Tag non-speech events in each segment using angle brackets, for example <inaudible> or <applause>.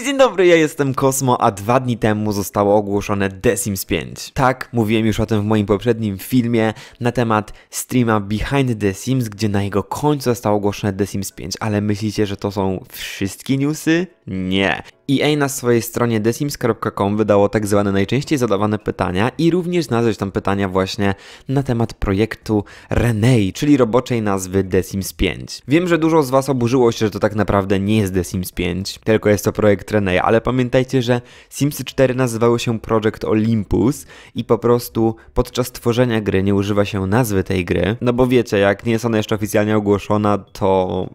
dzień dobry, ja jestem Kosmo, a dwa dni temu zostało ogłoszone The Sims 5. Tak, mówiłem już o tym w moim poprzednim filmie na temat streama Behind the Sims, gdzie na jego końcu zostało ogłoszone The Sims 5, ale myślicie, że to są wszystkie newsy? Nie. EA na swojej stronie thesims.com wydało tak zwane najczęściej zadawane pytania i również znalazłeś tam pytania właśnie na temat projektu Renei, czyli roboczej nazwy The Sims 5. Wiem, że dużo z Was oburzyło się, że to tak naprawdę nie jest The Sims 5, tylko jest to projekt Renei, ale pamiętajcie, że Sims 4 nazywały się Project Olympus i po prostu podczas tworzenia gry nie używa się nazwy tej gry, no bo wiecie, jak nie jest ona jeszcze oficjalnie ogłoszona, to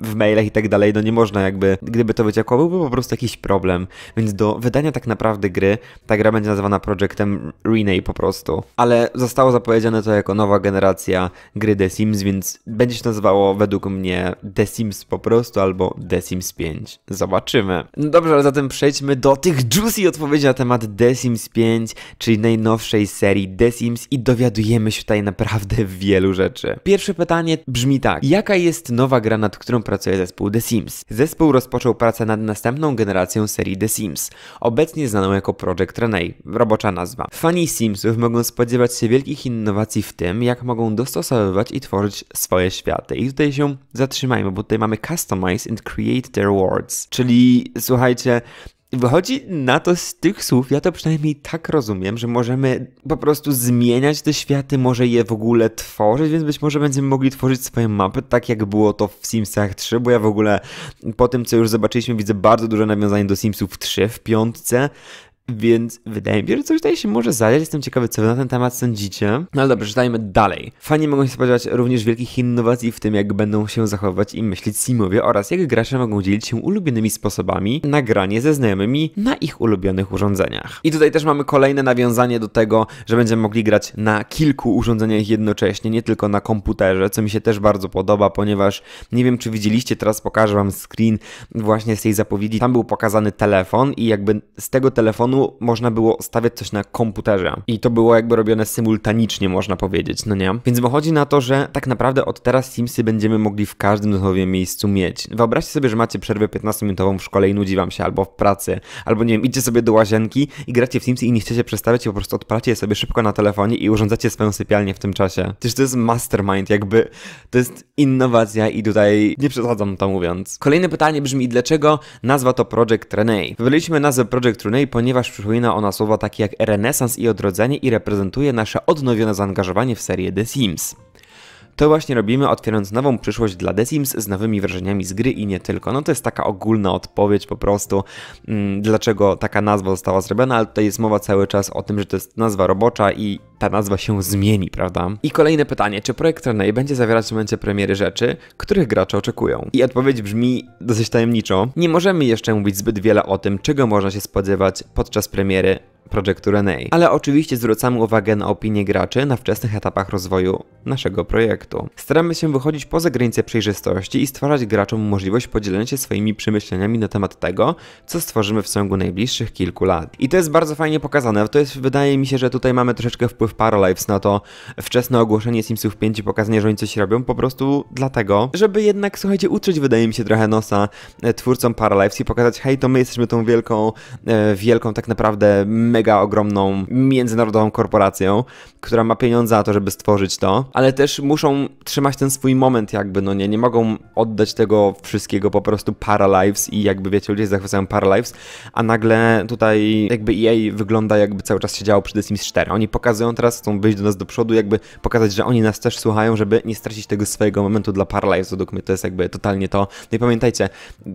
w mailach i tak dalej, no nie można jakby, gdyby to wyciekło, byłby po prostu jakiś problem. Więc do wydania tak naprawdę gry, ta gra będzie nazywana projektem Renee po prostu. Ale zostało zapowiedziane to jako nowa generacja gry The Sims, więc będzie się nazywało według mnie The Sims po prostu albo The Sims 5. Zobaczymy. No dobrze, ale zatem przejdźmy do tych juicy odpowiedzi na temat The Sims 5, czyli najnowszej serii The Sims i dowiadujemy się tutaj naprawdę wielu rzeczy. Pierwsze pytanie brzmi tak. Jaka jest nowa gra, nad którą którą pracuje zespół The Sims. Zespół rozpoczął pracę nad następną generacją serii The Sims, obecnie znaną jako Project Renee, robocza nazwa. Fani Simsów mogą spodziewać się wielkich innowacji w tym, jak mogą dostosowywać i tworzyć swoje światy. I tutaj się zatrzymajmy, bo tutaj mamy Customize and Create Their Worlds, czyli słuchajcie, Wychodzi na to z tych słów, ja to przynajmniej tak rozumiem, że możemy po prostu zmieniać te światy, może je w ogóle tworzyć, więc być może będziemy mogli tworzyć swoje mapy, tak jak było to w Simsach 3, bo ja w ogóle po tym, co już zobaczyliśmy, widzę bardzo duże nawiązanie do Simsów 3 w piątce, więc wydaje mi się, że coś tutaj się może zadziać. Jestem ciekawy, co wy na ten temat sądzicie. No ale dobrze, czytajmy dalej. Fani mogą się spodziewać również wielkich innowacji w tym, jak będą się zachowywać i myśleć simowie oraz jak gracze mogą dzielić się ulubionymi sposobami na granie ze znajomymi na ich ulubionych urządzeniach. I tutaj też mamy kolejne nawiązanie do tego, że będziemy mogli grać na kilku urządzeniach jednocześnie, nie tylko na komputerze, co mi się też bardzo podoba, ponieważ nie wiem, czy widzieliście, teraz pokażę wam screen właśnie z tej zapowiedzi. Tam był pokazany telefon i jakby z tego telefonu ekranu można było stawiać coś na komputerze. I to było jakby robione symultanicznie, można powiedzieć, no nie? Więc wychodzi na to, że tak naprawdę od teraz Simsy będziemy mogli w każdym dosłownie miejscu mieć. Wyobraźcie sobie, że macie przerwę 15-minutową w szkole i nudzi wam się, albo w pracy, albo nie wiem, idzie sobie do łazienki i gracie w Simsy i nie chcecie przestawiać i po prostu odpalacie je sobie szybko na telefonie i urządzacie swoją sypialnię w tym czasie. Przecież to jest mastermind, jakby to jest innowacja i tutaj nie przesadzam to mówiąc. Kolejne pytanie brzmi, dlaczego nazwa to Project Renee? Wybraliśmy nazwę Project Renee, ponieważ Komentarz przypomina ona słowa takie jak renesans i odrodzenie i reprezentuje nasze odnowione zaangażowanie w serię The Sims. To właśnie robimy, otwierając nową przyszłość dla The Sims z nowymi wrażeniami z gry i nie tylko. No to jest taka ogólna odpowiedź po prostu, mm, dlaczego taka nazwa została zrobiona, ale tutaj jest mowa cały czas o tym, że to jest nazwa robocza i ta nazwa się zmieni, prawda? I kolejne pytanie, czy projekt Renei będzie zawierać w momencie premiery rzeczy, których gracze oczekują? I odpowiedź brzmi dosyć tajemniczo. Nie możemy jeszcze mówić zbyt wiele o tym, czego można się spodziewać podczas premiery projektu Renei, ale oczywiście zwracamy uwagę na opinie graczy na wczesnych etapach rozwoju naszego projektu. Staramy się wychodzić poza granice przejrzystości i stwarzać graczom możliwość podzielenia się swoimi przemyśleniami na temat tego, co stworzymy w ciągu najbliższych kilku lat. I to jest bardzo fajnie pokazane, to jest, wydaje mi się, że tutaj mamy troszeczkę wpływ wpływ Paralives na to wczesne ogłoszenie Simsów 5 i pokazanie, że oni coś robią, po prostu dlatego, żeby jednak, słuchajcie, utrzeć wydaje mi się trochę nosa e, twórcom Paralives i pokazać, hej, to my jesteśmy tą wielką, e, wielką, tak naprawdę mega ogromną międzynarodową korporacją, która ma pieniądze na to, żeby stworzyć to, ale też muszą trzymać ten swój moment jakby, no nie, nie mogą oddać tego wszystkiego po prostu Paralives i jakby, wiecie, ludzie zachwycają Paralives, a nagle tutaj jakby EA wygląda jakby cały czas siedziało przy The Sims 4. Oni pokazują teraz chcą wyjść do nas do przodu, jakby pokazać, że oni nas też słuchają, żeby nie stracić tego swojego momentu dla Paralize według mnie. To jest jakby totalnie to. No i pamiętajcie,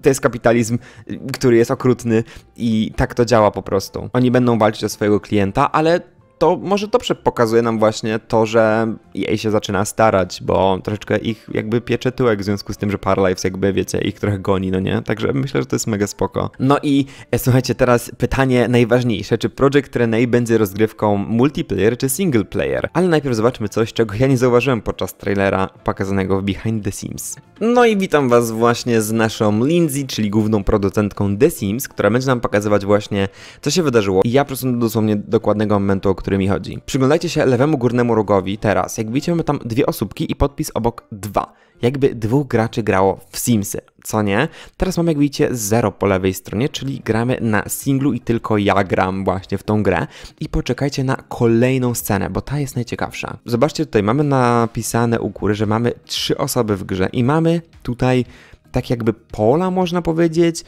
to jest kapitalizm, y, który jest okrutny i tak to działa po prostu. Oni będą walczyć o swojego klienta, ale to może dobrze pokazuje nam właśnie to, że jej się zaczyna starać, bo troszeczkę ich jakby piecze tyłek w związku z tym, że Paralives jakby, wiecie, ich trochę goni, no nie? Także myślę, że to jest mega spoko. No i e, słuchajcie, teraz pytanie najważniejsze, czy Project Renee będzie rozgrywką multiplayer czy single player? Ale najpierw zobaczmy coś, czego ja nie zauważyłem podczas trailera pokazanego w Behind the Sims. No i witam was właśnie z naszą Lindsay, czyli główną producentką The Sims, która będzie nam pokazywać właśnie, co się wydarzyło. I ja po prostu dosłownie dokładnego momentu, o którym chodzi. Przyglądajcie się lewemu górnemu rogowi teraz. Jak widzicie, mamy tam dwie osóbki i podpis obok dwa. Jakby dwóch graczy grało w Simsy, co nie? Teraz mamy, jak widzicie, zero po lewej stronie, czyli gramy na singlu i tylko ja gram właśnie w tą grę. I poczekajcie na kolejną scenę, bo ta jest najciekawsza. Zobaczcie tutaj, mamy napisane u góry, że mamy trzy osoby w grze i mamy tutaj tak jakby pola, można powiedzieć,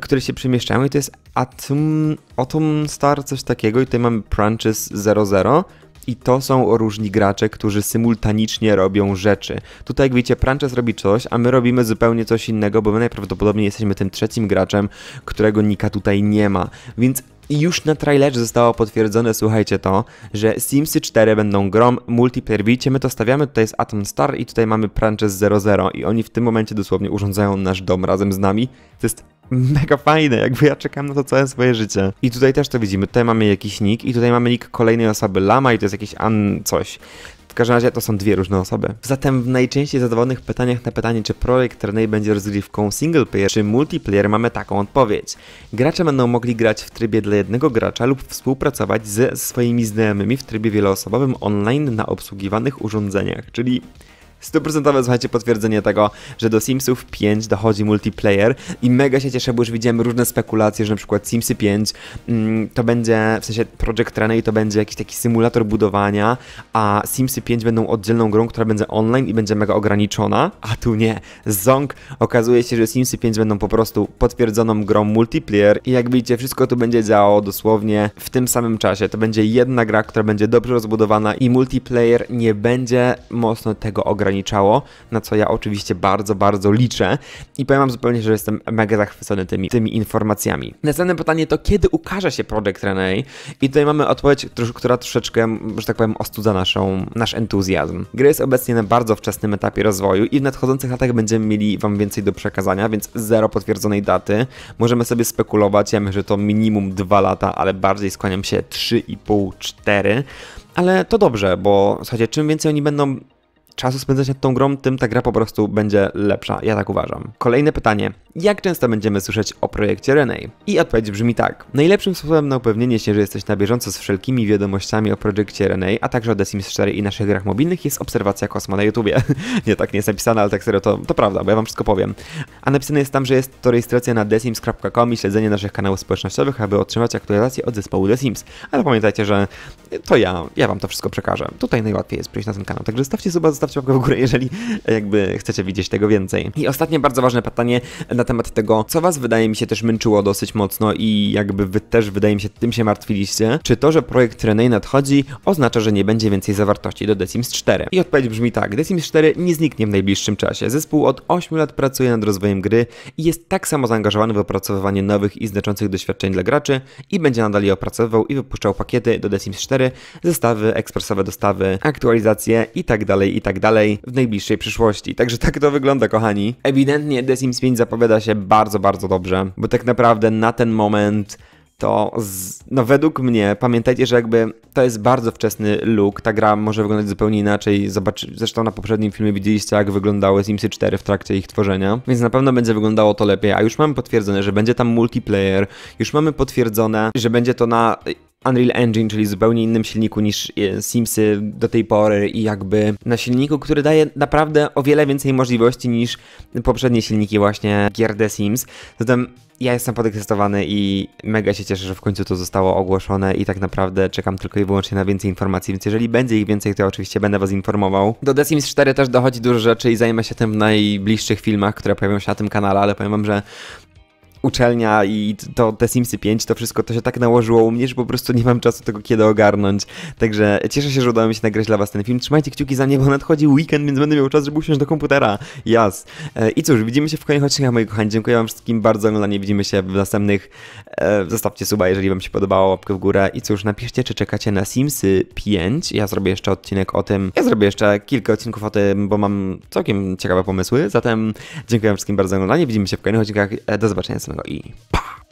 które się przemieszczają i to jest Atom, Atom Star, coś takiego i tutaj mamy Punches 00 i to są różni gracze, którzy symultanicznie robią rzeczy. Tutaj jak widzicie, Pranches robi coś, a my robimy zupełnie coś innego, bo my najprawdopodobniej jesteśmy tym trzecim graczem, którego nika tutaj nie ma. Więc i już na trailerze zostało potwierdzone, słuchajcie to, że Simsy 4 będą grom multiplayer. Widzicie, my to stawiamy, tutaj jest Atom Star i tutaj mamy Pranches 00 i oni w tym momencie dosłownie urządzają nasz dom razem z nami. To jest <laughs> mega fajne, jakby ja czekam na to całe swoje życie. I tutaj też to widzimy, tutaj mamy jakiś nick i tutaj mamy nick kolejnej osoby, Lama i to jest jakiś An coś. W każdym razie to są dwie różne osoby. Zatem w najczęściej zadawanych pytaniach na pytanie, czy projekt Renei będzie rozgrywką single player czy multiplayer, mamy taką odpowiedź. Gracze będą mogli grać w trybie dla jednego gracza lub współpracować ze swoimi znajomymi w trybie wieloosobowym online na obsługiwanych urządzeniach, czyli 100% słuchajcie potwierdzenie tego, że do Simsów 5 dochodzi multiplayer i mega się cieszę, bo już widziałem różne spekulacje, że na przykład Simsy 5 mm, to będzie, w sensie Project i to będzie jakiś taki symulator budowania, a Simsy 5 będą oddzielną grą, która będzie online i będzie mega ograniczona, a tu nie. Zong okazuje się, że Simsy 5 będą po prostu potwierdzoną grą multiplayer i jak widzicie, wszystko tu będzie działało dosłownie w tym samym czasie. To będzie jedna gra, która będzie dobrze rozbudowana i multiplayer nie będzie mocno tego ograniczony ograniczało, na co ja oczywiście bardzo, bardzo liczę i powiem wam zupełnie, że jestem mega zachwycony tymi, tymi informacjami. Następne pytanie to, kiedy ukaże się Project Renee? I tutaj mamy odpowiedź, która troszeczkę, że tak powiem, ostudza naszą, nasz entuzjazm. gry jest obecnie na bardzo wczesnym etapie rozwoju i w nadchodzących latach będziemy mieli wam więcej do przekazania, więc zero potwierdzonej daty. Możemy sobie spekulować, ja myślę, że to minimum 2 lata, ale bardziej skłaniam się 3,5-4. Ale to dobrze, bo słuchajcie, czym więcej oni będą czasu spędzać nad tą grą, tym ta gra po prostu będzie lepsza. Ja tak uważam. Kolejne pytanie jak często będziemy słyszeć o projekcie Renej. I odpowiedź brzmi tak. Najlepszym sposobem na upewnienie się, że jesteś na bieżąco z wszelkimi wiadomościami o projekcie Renej, a także o The Sims 4 i naszych grach mobilnych jest obserwacja Kosma na YouTubie. <laughs> nie, tak nie jest napisane, ale tak serio to, to prawda, bo ja wam wszystko powiem. A napisane jest tam, że jest to rejestracja na thesims.com i śledzenie naszych kanałów społecznościowych, aby otrzymać aktualizacje od zespołu The Sims. Ale pamiętajcie, że to ja, ja wam to wszystko przekażę. Tutaj najłatwiej jest przyjść na ten kanał, także zostawcie suba, zostawcie łapkę w górę, jeżeli jakby chcecie widzieć tego więcej. I ostatnie bardzo ważne pytanie, na na temat tego, co was wydaje mi się też męczyło dosyć mocno i jakby wy też wydaje mi się tym się martwiliście, czy to, że projekt Renee nadchodzi oznacza, że nie będzie więcej zawartości do The Sims 4. I odpowiedź brzmi tak, The Sims 4 nie zniknie w najbliższym czasie. Zespół od 8 lat pracuje nad rozwojem gry i jest tak samo zaangażowany w opracowywanie nowych i znaczących doświadczeń dla graczy i będzie nadal je opracowywał i wypuszczał pakiety do The Sims 4, zestawy, ekspresowe dostawy, aktualizacje itd. Tak itd. Tak w najbliższej przyszłości. Także tak to wygląda, kochani. Ewidentnie The Sims 5 zapowiada zapowiada się bardzo, bardzo dobrze, bo tak naprawdę na ten moment to z, no według mnie, pamiętajcie, że jakby to jest bardzo wczesny look, ta gra może wyglądać zupełnie inaczej, Zobaczy, zresztą na poprzednim filmie widzieliście jak wyglądały Simsy 4 w trakcie ich tworzenia, więc na pewno będzie wyglądało to lepiej, a już mamy potwierdzone, że będzie tam multiplayer, już mamy potwierdzone, że będzie to na Unreal Engine, czyli zupełnie innym silniku niż e, Simsy do tej pory i jakby na silniku, który daje naprawdę o wiele więcej możliwości niż poprzednie silniki właśnie gier The Sims. Zatem ja jestem podekscytowany i mega się cieszę, że w końcu to zostało ogłoszone i tak naprawdę czekam tylko i wyłącznie na więcej informacji, więc jeżeli będzie ich więcej, to ja oczywiście będę was informował. Do The Sims 4 też dochodzi dużo rzeczy i zajmę się tym w najbliższych filmach, które pojawią się na tym kanale, ale powiem wam, że uczelnia i to te Simsy 5, to wszystko to się tak nałożyło u mnie, że po prostu nie mam czasu tego kiedy ogarnąć. Także cieszę się, że udało mi się nagrać dla was ten film. Trzymajcie kciuki za mnie, bo nadchodzi weekend, więc będę miał czas, żeby usiąść do komputera. Jas. Yes. I cóż, widzimy się w kolejnych odcinkach, moi kochani. Dziękuję wam wszystkim bardzo oglądanie. Widzimy się w następnych. E, zostawcie suba, jeżeli wam się podobało, łapkę w górę. I cóż, napiszcie, czy czekacie na Simsy 5. Ja zrobię jeszcze odcinek o tym. Ja zrobię jeszcze kilka odcinków o tym, bo mam całkiem ciekawe pomysły. Zatem dziękuję wszystkim bardzo za oglądanie. Widzimy się w kolejnych odcinkach. E, do zobaczenia. No i pa!